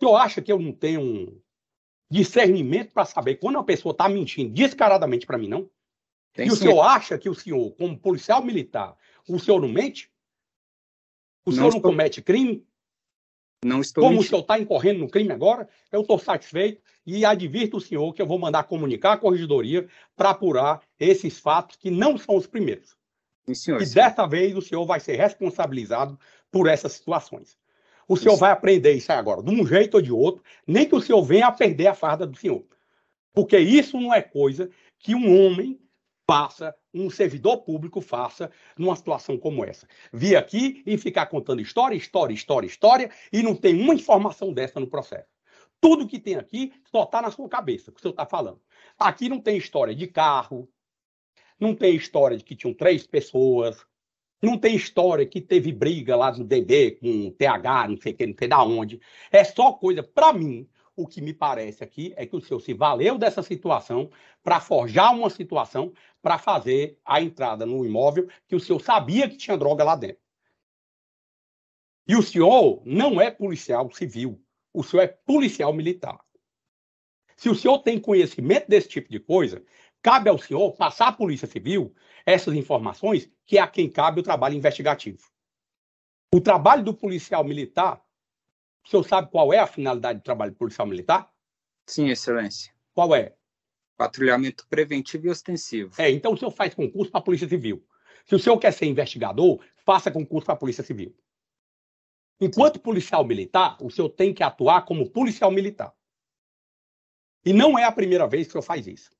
Eu acho que eu não tenho um discernimento para saber quando uma pessoa está mentindo descaradamente para mim, não? Tem e sim. o senhor acha que o senhor, como policial militar, o senhor não mente? O não senhor estou... não comete crime? Não estou Como mentindo. o senhor está incorrendo no crime agora, eu estou satisfeito e advirto o senhor que eu vou mandar comunicar à corregedoria para apurar esses fatos que não são os primeiros. Sim, senhor, e senhor. dessa vez o senhor vai ser responsabilizado por essas situações. O senhor isso. vai aprender isso agora, de um jeito ou de outro, nem que o senhor venha a perder a farda do senhor. Porque isso não é coisa que um homem faça, um servidor público faça numa situação como essa. Vir aqui e ficar contando história, história, história, história, e não tem uma informação dessa no processo. Tudo que tem aqui só está na sua cabeça, que o senhor está falando. Aqui não tem história de carro, não tem história de que tinham três pessoas, não tem história que teve briga lá no DB com TH, não sei que, não sei da onde. É só coisa, para mim, o que me parece aqui é que o senhor se valeu dessa situação para forjar uma situação para fazer a entrada no imóvel que o senhor sabia que tinha droga lá dentro. E o senhor não é policial civil, o senhor é policial militar. Se o senhor tem conhecimento desse tipo de coisa, Cabe ao senhor passar à Polícia Civil essas informações, que é a quem cabe o trabalho investigativo. O trabalho do policial militar, o senhor sabe qual é a finalidade do trabalho do policial militar? Sim, Excelência. Qual é? Patrulhamento preventivo e ostensivo. É, então o senhor faz concurso para a Polícia Civil. Se o senhor quer ser investigador, faça concurso para a Polícia Civil. Enquanto Sim. policial militar, o senhor tem que atuar como policial militar. E não é a primeira vez que o senhor faz isso.